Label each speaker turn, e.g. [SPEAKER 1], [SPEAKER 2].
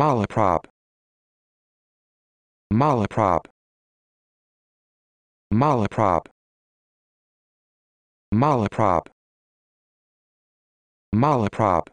[SPEAKER 1] Malaprop Malaprop Malaprop Malaprop Malaprop